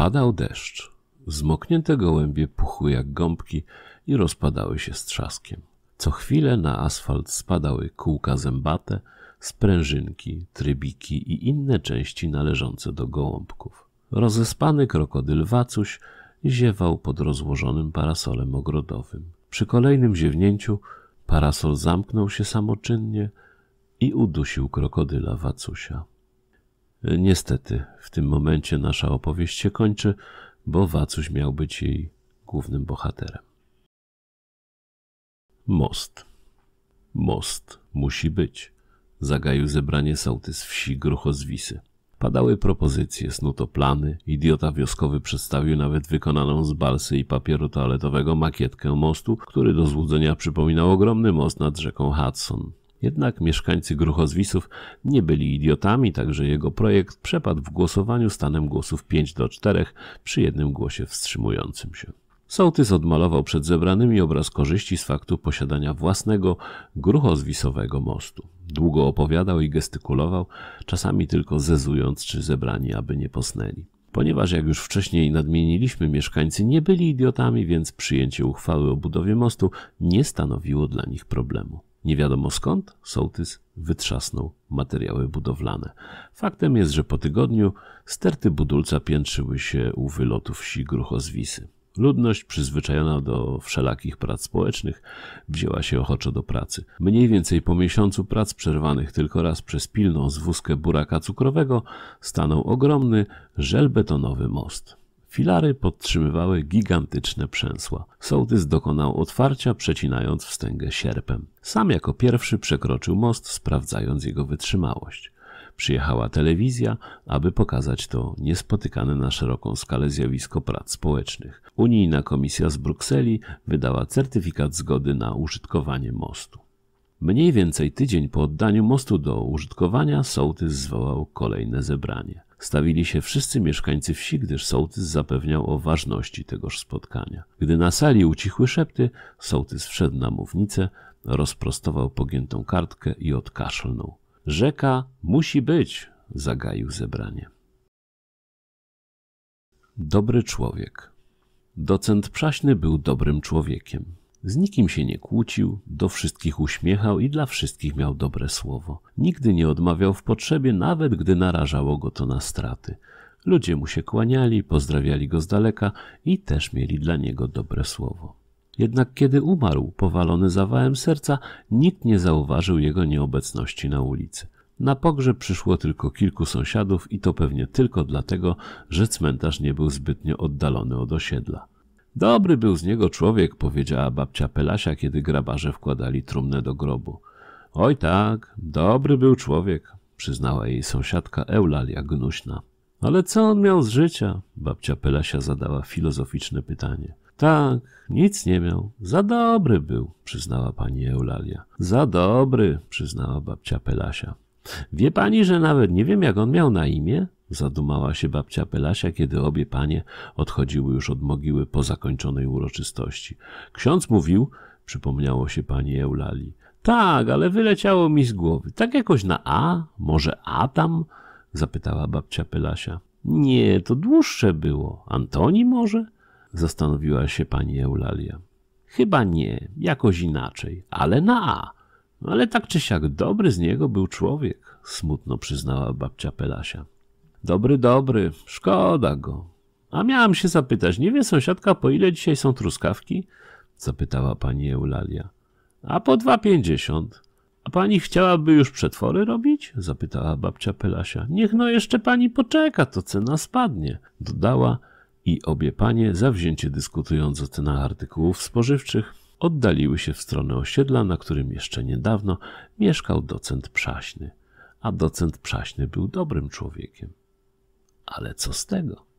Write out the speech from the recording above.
Padał deszcz. Zmoknięte gołębie puchły jak gąbki i rozpadały się z trzaskiem. Co chwilę na asfalt spadały kółka zębate, sprężynki, trybiki i inne części należące do gołąbków. Rozespany krokodyl Wacuś ziewał pod rozłożonym parasolem ogrodowym. Przy kolejnym ziewnięciu parasol zamknął się samoczynnie i udusił krokodyla Wacusia. Niestety, w tym momencie nasza opowieść się kończy, bo Wacuś miał być jej głównym bohaterem. Most. Most musi być. Zagaił zebranie sołtys z wsi Gruchozwisy. Padały propozycje, snuto plany, idiota wioskowy przedstawił nawet wykonaną z balsy i papieru toaletowego makietkę mostu, który do złudzenia przypominał ogromny most nad rzeką Hudson. Jednak mieszkańcy Gruchozwisów nie byli idiotami, także jego projekt przepadł w głosowaniu stanem głosów 5 do 4 przy jednym głosie wstrzymującym się. Sołtys odmalował przed zebranymi obraz korzyści z faktu posiadania własnego, gruchozwisowego mostu. Długo opowiadał i gestykulował, czasami tylko zezując, czy zebrani aby nie posnęli. Ponieważ, jak już wcześniej nadmieniliśmy, mieszkańcy nie byli idiotami, więc przyjęcie uchwały o budowie mostu nie stanowiło dla nich problemu. Nie wiadomo skąd sołtys wytrzasnął materiały budowlane. Faktem jest, że po tygodniu sterty budulca piętrzyły się u wylotu wsi Gruchozwisy. Ludność przyzwyczajona do wszelakich prac społecznych wzięła się ochoczo do pracy. Mniej więcej po miesiącu prac przerwanych tylko raz przez pilną zwózkę buraka cukrowego stanął ogromny żelbetonowy most. Filary podtrzymywały gigantyczne przęsła. Sołtys dokonał otwarcia, przecinając wstęgę sierpem. Sam jako pierwszy przekroczył most, sprawdzając jego wytrzymałość. Przyjechała telewizja, aby pokazać to niespotykane na szeroką skalę zjawisko prac społecznych. Unijna Komisja z Brukseli wydała certyfikat zgody na użytkowanie mostu. Mniej więcej tydzień po oddaniu mostu do użytkowania sołtys zwołał kolejne zebranie. Stawili się wszyscy mieszkańcy wsi, gdyż sołtys zapewniał o ważności tegoż spotkania. Gdy na sali ucichły szepty, sołtys wszedł na mównicę, rozprostował pogiętą kartkę i odkaszlnął. Rzeka musi być, zagaił zebranie. Dobry człowiek. Docent Przaśny był dobrym człowiekiem. Z nikim się nie kłócił, do wszystkich uśmiechał i dla wszystkich miał dobre słowo. Nigdy nie odmawiał w potrzebie, nawet gdy narażało go to na straty. Ludzie mu się kłaniali, pozdrawiali go z daleka i też mieli dla niego dobre słowo. Jednak kiedy umarł, powalony zawałem serca, nikt nie zauważył jego nieobecności na ulicy. Na pogrzeb przyszło tylko kilku sąsiadów i to pewnie tylko dlatego, że cmentarz nie był zbytnio oddalony od osiedla. Dobry był z niego człowiek, powiedziała babcia Pelasia, kiedy grabarze wkładali trumnę do grobu. Oj tak, dobry był człowiek, przyznała jej sąsiadka Eulalia Gnuśna. Ale co on miał z życia? Babcia Pelasia zadała filozoficzne pytanie. Tak, nic nie miał. Za dobry był, przyznała pani Eulalia. Za dobry, przyznała babcia Pelasia. Wie pani, że nawet nie wiem, jak on miał na imię? zadumała się babcia Pelasia, kiedy obie panie odchodziły już od mogiły po zakończonej uroczystości. Ksiądz mówił, przypomniało się pani Eulali. Tak, ale wyleciało mi z głowy. Tak jakoś na A, może Adam? zapytała babcia Pelasia. Nie, to dłuższe było. Antoni może? zastanowiła się pani Eulalia. Chyba nie, jakoś inaczej, ale na A. No ale tak czy siak dobry z niego był człowiek, smutno przyznała babcia Pelasia. Dobry, dobry, szkoda go. A miałam się zapytać, nie wie sąsiadka, po ile dzisiaj są truskawki? Zapytała pani Eulalia. A po dwa pięćdziesiąt. A pani chciałaby już przetwory robić? Zapytała babcia Pelasia. Niech no jeszcze pani poczeka, to cena spadnie. Dodała i obie panie, zawzięcie dyskutując o cenach artykułów spożywczych, oddaliły się w stronę osiedla, na którym jeszcze niedawno mieszkał docent Przaśny. A docent Przaśny był dobrym człowiekiem ale co z tego